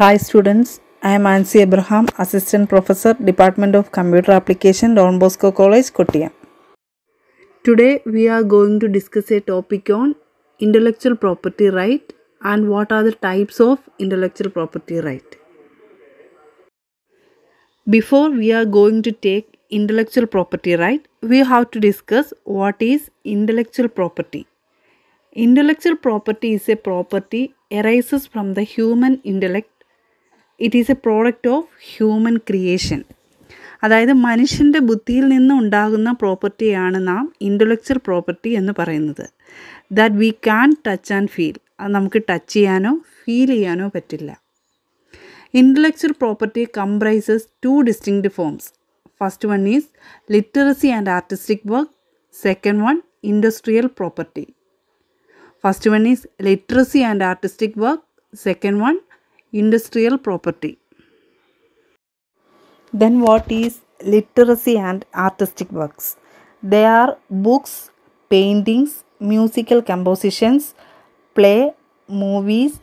Hi students, I am Ansi Abraham, Assistant Professor, Department of Computer Application, Don Bosco College, Kottiyam. Today we are going to discuss a topic on intellectual property right and what are the types of intellectual property right. Before we are going to take intellectual property right, we have to discuss what is intellectual property. Intellectual property is a property arises from the human intellect it is a product of human creation അതായത് മനുഷ്യൻ്റെ ബുദ്ധിയിൽ നിന്ന് ഉണ്ടാകുന്ന പ്രോപ്പർട്ടിയാണ് നാം intellectual property എന്ന് പറയുന്നത് that we can touch and feel അത് നമുക്ക് ടച്ച് ചെയ്യാനോ ഫീൽ ചെയ്യാനോ പറ്റില്ല intellectual property comprises two distinct forms first one is literacy and artistic work second one industrial property first one is literacy and artistic work second one industrial property then what is literacy and artistic works they are books paintings musical compositions play movies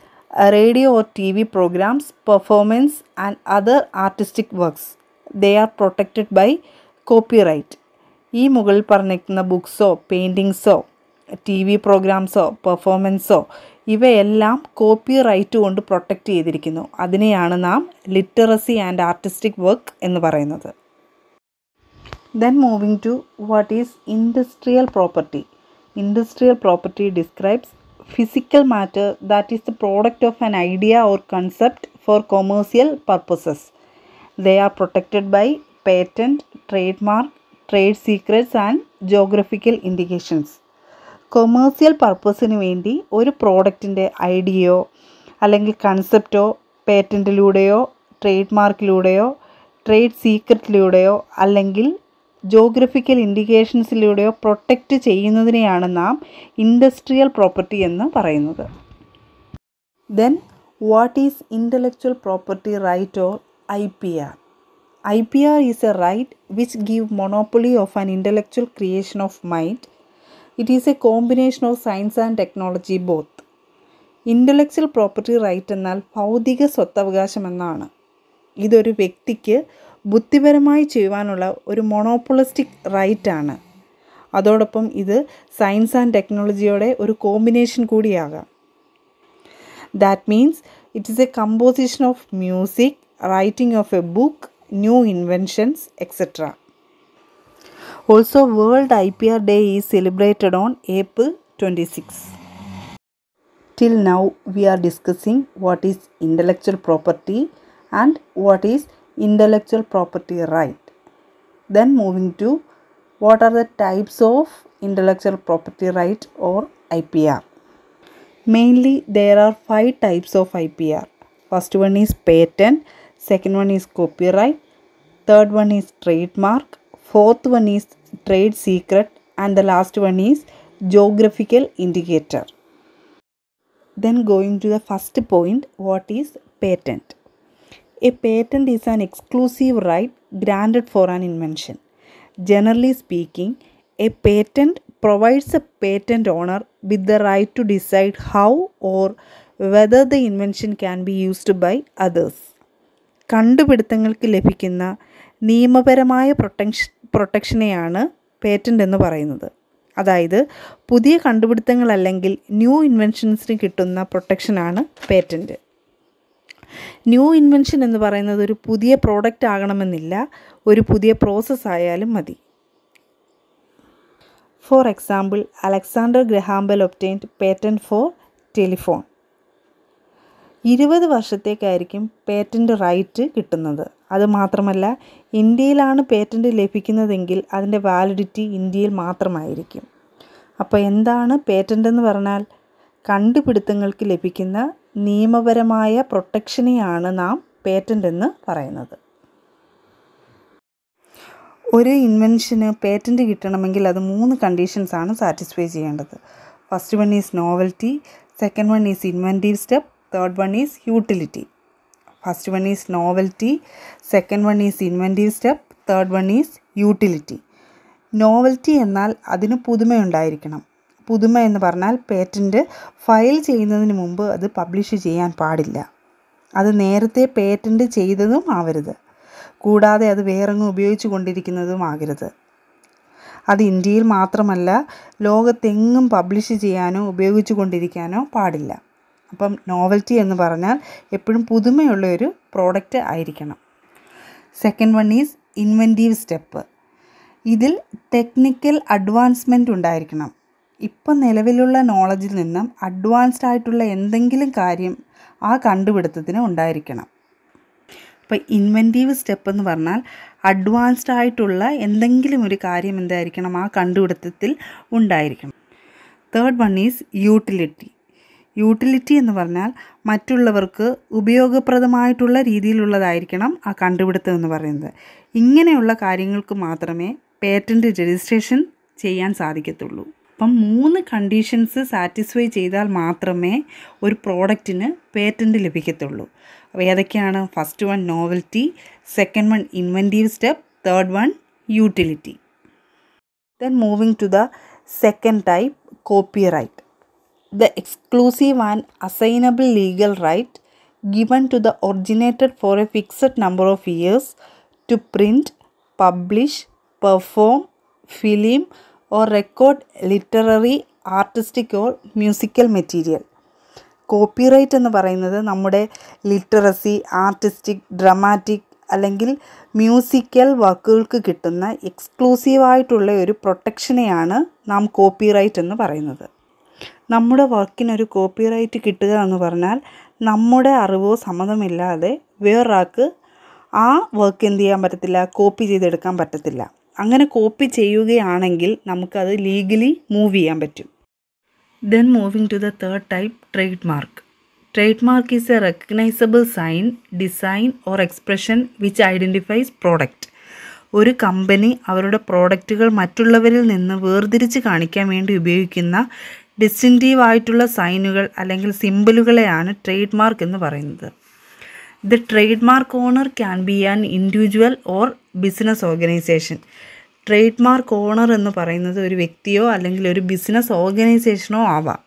radio or T V programmes performance and other artistic works they are protected by copyright ഈ മുകളിൽ പറഞ്ഞിരിക്കുന്ന ബുക്സോ പെയിൻറ്റിങ്സോ T V പ്രോഗ്രാംസോ പെർഫോമൻസോ ഇവയെല്ലാം copy right കൊണ്ട് protect ചെയ്തിരിക്കുന്നു അതിനെയാണ് നാം literacy and artistic work എന്ന് പറയുന്നത് then moving to what is industrial property industrial property describes physical matter that is the product of an idea or concept for commercial purposes they are protected by patent trade mark trade secrets and geographical indications commercial പർപ്പസിന് വേണ്ടി ഒരു പ്രോഡക്റ്റിൻ്റെ ഐഡിയയോ അല്ലെങ്കിൽ കൺസെപ്റ്റോ പേറ്റൻറ്റിലൂടെയോ trade മാർക്കിലൂടെയോ trade സീക്രട്ടിലൂടെയോ അല്ലെങ്കിൽ geographical ഇൻഡിക്കേഷൻസിലൂടെയോ protect ചെയ്യുന്നതിനെയാണ് നാം industrial property എന്ന് പറയുന്നത് then what is intellectual property right or I P R I P R is a right which give monopoly of an intellectual creation of mind it is a combination of science and technology both intellectual property right എന്നാൽ ഭൗതിക സ്വത്തവകാശം എന്നാണ് ഇതൊരു വ്യക്തിക്ക് ബുദ്ധിപരമായി ചെയ്യുവാനുള്ള ഒരു monopolistic റൈറ്റാണ് അതോടൊപ്പം ഇത് സയൻസ് ആൻഡ് ടെക്നോളജിയുടെ ഒരു കോമ്പിനേഷൻ കൂടിയാകാം that means it is a composition of music writing of a book new inventions etcetera Also, World IPR Day is celebrated on April 26. Till now, we are discussing what is intellectual property and what is intellectual property right. Then moving to what are the types of intellectual property right or IPR. Mainly there are five types of IPR. First one is patent, second one is copyright, third one is trademark, fourth one is trade secret and the last one is geographical indicator then going to the first point what is patent a patent is an exclusive right granted for an invention generally speaking a patent provides a patent owner with the right to decide how or whether the invention can be used by others കണ്ടുപിടുത്തങ്ങൾക്ക് ലഭിക്കുന്ന നിയമപരമായ protection പ്രൊട്ടക്ഷനെയാണ് patent എന്ന് പറയുന്നത് അതായത് പുതിയ കണ്ടുപിടുത്തങ്ങൾ അല്ലെങ്കിൽ new ഇൻവെൻഷൻസിന് കിട്ടുന്ന പ്രൊട്ടക്ഷനാണ് പേറ്റൻറ്റ് ന്യൂ ഇൻവെൻഷൻ എന്ന് പറയുന്നത് ഒരു പുതിയ പ്രോഡക്റ്റ് ആകണമെന്നില്ല ഒരു പുതിയ പ്രോസസ്സ് ആയാലും മതി for example Alexander Graham Bell obtained patent for telephone ഇരുപത് വർഷത്തേക്കായിരിക്കും പേറ്റൻ്റ് റൈറ്റ് കിട്ടുന്നത് അതുമാത്രമല്ല ഇന്ത്യയിലാണ് പേറ്റൻറ്റ് ലഭിക്കുന്നതെങ്കിൽ അതിൻ്റെ വാലിഡിറ്റി ഇന്ത്യയിൽ മാത്രമായിരിക്കും അപ്പോൾ എന്താണ് പേറ്റൻ്റ് എന്ന് പറഞ്ഞാൽ കണ്ടുപിടുത്തങ്ങൾക്ക് ലഭിക്കുന്ന നിയമപരമായ പ്രൊട്ടക്ഷനെയാണ് നാം പേറ്റൻ്റ് എന്ന് പറയുന്നത് ഒരു ഇൻവെൻഷന് പേറ്റൻറ്റ് കിട്ടണമെങ്കിൽ അത് മൂന്ന് കണ്ടീഷൻസാണ് സാറ്റിസ്ഫൈ ചെയ്യേണ്ടത് first one is novelty second one is inventive step third one is utility first one is novelty second one is inventive step third one is utility novelty എന്നാൽ അതിന് പുതുമയുണ്ടായിരിക്കണം പുതുമ എന്ന് പറഞ്ഞാൽ പേറ്റൻറ്റ് ഫയൽ ചെയ്യുന്നതിന് മുമ്പ് അത് പബ്ലിഷ് ചെയ്യാൻ പാടില്ല അത് നേരത്തെ പേറ്റൻറ്റ് ചെയ്തതും ആവരുത് കൂടാതെ അത് വേറെങ്ങ് ഉപയോഗിച്ചു കൊണ്ടിരിക്കുന്നതും ആകരുത് അത് ഇന്ത്യയിൽ മാത്രമല്ല ലോകത്തെങ്ങും പബ്ലിഷ് ചെയ്യാനോ ഉപയോഗിച്ചു കൊണ്ടിരിക്കാനോ പാടില്ല അപ്പം നോവൽറ്റി എന്ന് പറഞ്ഞാൽ എപ്പോഴും പുതുമയുള്ള ഒരു പ്രോഡക്റ്റ് ആയിരിക്കണം second one is inventive step ഇതിൽ ടെക്നിക്കൽ അഡ്വാൻസ്മെൻറ്റ് ഉണ്ടായിരിക്കണം ഇപ്പം നിലവിലുള്ള നോളജിൽ നിന്നും അഡ്വാൻസ്ഡ് ആയിട്ടുള്ള എന്തെങ്കിലും കാര്യം ആ കണ്ടുപിടുത്തത്തിന് ഉണ്ടായിരിക്കണം അപ്പോൾ ഇൻവെൻറ്റീവ് സ്റ്റെപ്പ് എന്ന് പറഞ്ഞാൽ അഡ്വാൻസ്ഡ് ആയിട്ടുള്ള എന്തെങ്കിലും ഒരു കാര്യം എന്തായിരിക്കണം ആ കണ്ടുപിടുത്തത്തിൽ ഉണ്ടായിരിക്കണം third one is utility utility എന്ന് പറഞ്ഞാൽ മറ്റുള്ളവർക്ക് ഉപയോഗപ്രദമായിട്ടുള്ള രീതിയിലുള്ളതായിരിക്കണം ആ കണ്ടുപിടുത്തം എന്ന് പറയുന്നത് ഇങ്ങനെയുള്ള കാര്യങ്ങൾക്ക് മാത്രമേ പേറ്റൻറ്റ് രജിസ്ട്രേഷൻ ചെയ്യാൻ സാധിക്കത്തുള്ളൂ അപ്പം മൂന്ന് കണ്ടീഷൻസ് സാറ്റിസ്ഫൈ ചെയ്താൽ മാത്രമേ ഒരു പ്രോഡക്റ്റിന് പേറ്റൻറ്റ് ലഭിക്കത്തുള്ളൂ അപ്പോൾ ഏതൊക്കെയാണ് first one novelty second one inventive step third one utility then moving to the second type copyright the exclusive and assignable legal right given to the originator for a fixed number of years to print, publish, perform, film or record literary, artistic or musical material. Copyright എന്ന് പറയുന്നത് നമ്മുടെ literacy artistic dramatic അല്ലെങ്കിൽ musical വർക്കുകൾക്ക് കിട്ടുന്ന എക്സ്ക്ലൂസീവായിട്ടുള്ള ഒരു പ്രൊട്ടക്ഷനെയാണ് നാം copyright എന്ന് പറയുന്നത് നമ്മുടെ വർക്കിനൊരു കോപ്പിറൈറ്റ് കിട്ടുക എന്ന് പറഞ്ഞാൽ നമ്മുടെ അറിവോ സമ്മതമില്ലാതെ വേറൊരാൾക്ക് ആ വർക്ക് എന്ത് ചെയ്യാൻ പറ്റത്തില്ല കോപ്പി ചെയ്തെടുക്കാൻ പറ്റത്തില്ല അങ്ങനെ കോപ്പി ചെയ്യുകയാണെങ്കിൽ നമുക്കത് ലീഗലി മൂവ് ചെയ്യാൻ പറ്റും then moving to the third type trade mark trade mark is a recognisable sign design or expression which identifies product ഒരു കമ്പനി അവരുടെ പ്രോഡക്റ്റുകൾ മറ്റുള്ളവരിൽ നിന്ന് വേർതിരിച്ച് കാണിക്കാൻ വേണ്ടി ഉപയോഗിക്കുന്ന ഡിസ്റ്റിൻറ്റീവ് ആയിട്ടുള്ള സൈനുകൾ അല്ലെങ്കിൽ സിമ്പിളുകളെയാണ് ട്രേഡ് മാർക്ക് എന്ന് പറയുന്നത് the trade mark owner can be an individual or business organisation trade mark owner എന്ന് പറയുന്നത് ഒരു വ്യക്തിയോ അല്ലെങ്കിൽ ഒരു ബിസിനസ് ഓർഗനൈസേഷനോ ആവാം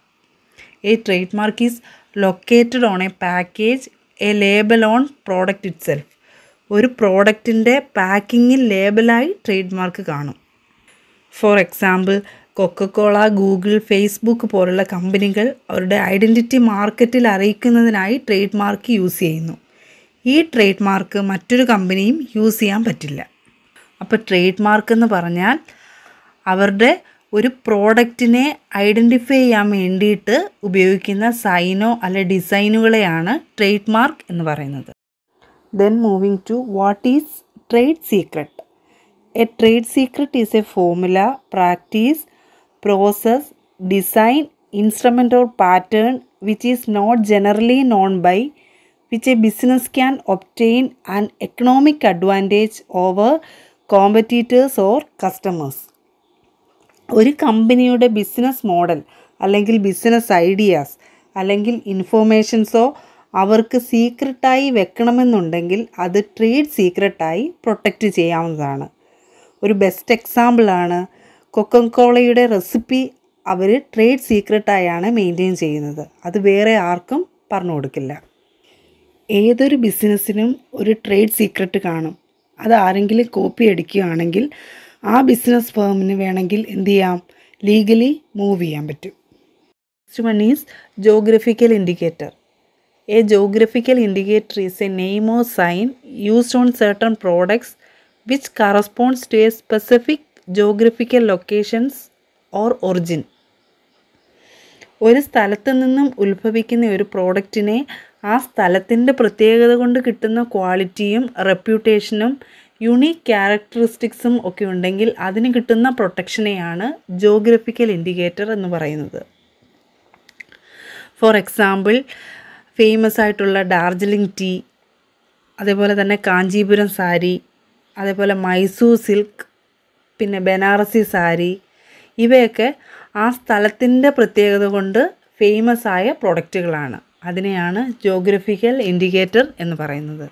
a trade mark is located on a package a label on product itself ഒരു പ്രോഡക്റ്റിൻ്റെ പാക്കിങ്ങിൽ ലേബലായി ട്രേഡ് മാർക്ക് കാണും for example Coca Cola Google Facebook പോലുള്ള കമ്പനികൾ അവരുടെ ഐഡൻറ്റിറ്റി മാർക്കറ്റിൽ അറിയിക്കുന്നതിനായി ട്രേഡ് മാർക്ക് യൂസ് ചെയ്യുന്നു ഈ ട്രേഡ് മാർക്ക് മറ്റൊരു കമ്പനിയും യൂസ് ചെയ്യാൻ പറ്റില്ല അപ്പോൾ ട്രേഡ് മാർക്ക് എന്ന് പറഞ്ഞാൽ അവരുടെ ഒരു പ്രോഡക്റ്റിനെ ഐഡൻറ്റിഫൈ ചെയ്യാൻ വേണ്ടിയിട്ട് ഉപയോഗിക്കുന്ന സൈനോ അല്ലെ ഡിസൈനുകളെയാണ് ട്രേഡ് മാർക്ക് എന്ന് പറയുന്നത് then moving to what is trade secret a trade secret is a formula practice process design instrument or pattern which is not generally known by which a business can obtain an economic advantage over competitors or customers ഒരു കമ്പനിയുടെ business model അല്ലെങ്കിൽ business ideas അല്ലെങ്കിൽ ഇൻഫോർമേഷൻസോ അവർക്ക് സീക്രട്ടായി വെക്കണമെന്നുണ്ടെങ്കിൽ അത് trade സീക്രട്ടായി protect ചെയ്യാവുന്നതാണ് ഒരു best എക്സാമ്പിളാണ് കൊക്കൻ കോളയുടെ റെസിപ്പി അവർ ട്രേഡ് സീക്രട്ടായാണ് മെയിൻറ്റെയിൻ ചെയ്യുന്നത് അത് വേറെ ആർക്കും പറഞ്ഞു കൊടുക്കില്ല ഏതൊരു ബിസിനസ്സിനും ഒരു ട്രേഡ് സീക്രട്ട് കാണും അത് ആരെങ്കിലും കോപ്പി അടിക്കുകയാണെങ്കിൽ ആ ബിസിനസ് ഫേമിന് വേണമെങ്കിൽ എന്ത് ചെയ്യാം ലീഗലി മൂവ് ചെയ്യാൻ പറ്റും next one is geographical indicator a geographical indicator is a name or sign used on certain products which corresponds to a specific geographical locations or origin ഒരു സ്ഥലത്ത് നിന്നും ഉത്ഭവിക്കുന്ന ഒരു പ്രോഡക്റ്റിനെ ആ സ്ഥലത്തിൻ്റെ പ്രത്യേകത കൊണ്ട് കിട്ടുന്ന ക്വാളിറ്റിയും റെപ്യൂട്ടേഷനും യുണീക്ക് ക്യാരക്ടറിസ്റ്റിക്സും ഒക്കെ ഉണ്ടെങ്കിൽ അതിന് കിട്ടുന്ന പ്രൊട്ടക്ഷനെയാണ് ജോഗ്രഫിക്കൽ ഇൻഡിക്കേറ്റർ എന്ന് പറയുന്നത് ഫോർ എക്സാമ്പിൾ ഫേമസ് ആയിട്ടുള്ള ഡാർജിലിംഗ് ടീ അതേപോലെ തന്നെ കാഞ്ചീപുരം സാരി അതേപോലെ മൈസൂർ സിൽക്ക് പിന്നെ ബനാറസി സാരി ഇവയൊക്കെ ആ സ്ഥലത്തിൻ്റെ പ്രത്യേകത കൊണ്ട് ഫേമസ് ആയ പ്രൊഡക്റ്റുകളാണ് അതിനെയാണ് ജോഗ്രഫിക്കൽ ഇൻഡിക്കേറ്റർ എന്ന് പറയുന്നത്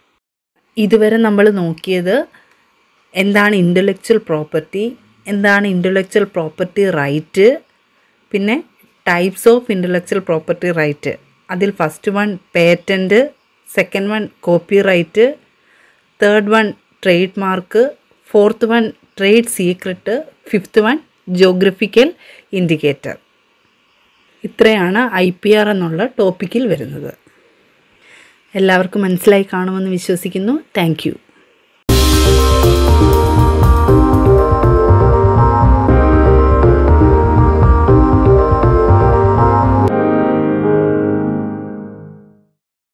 ഇതുവരെ നമ്മൾ നോക്കിയത് എന്താണ് ഇൻ്റലക്ച്വൽ പ്രോപ്പർട്ടി എന്താണ് ഇൻ്റലക്ച്വൽ പ്രോപ്പർട്ടി റൈറ്റ് പിന്നെ types of intellectual property right അതിൽ first one patent second one copyright third one trade mark fourth one trade secret fifth one geographical indicator ഇത്രയാണ് ഐ പി ആർ എന്നുള്ള ടോപ്പിക്കിൽ വരുന്നത് എല്ലാവർക്കും മനസ്സിലായി കാണുമെന്ന് വിശ്വസിക്കുന്നു താങ്ക്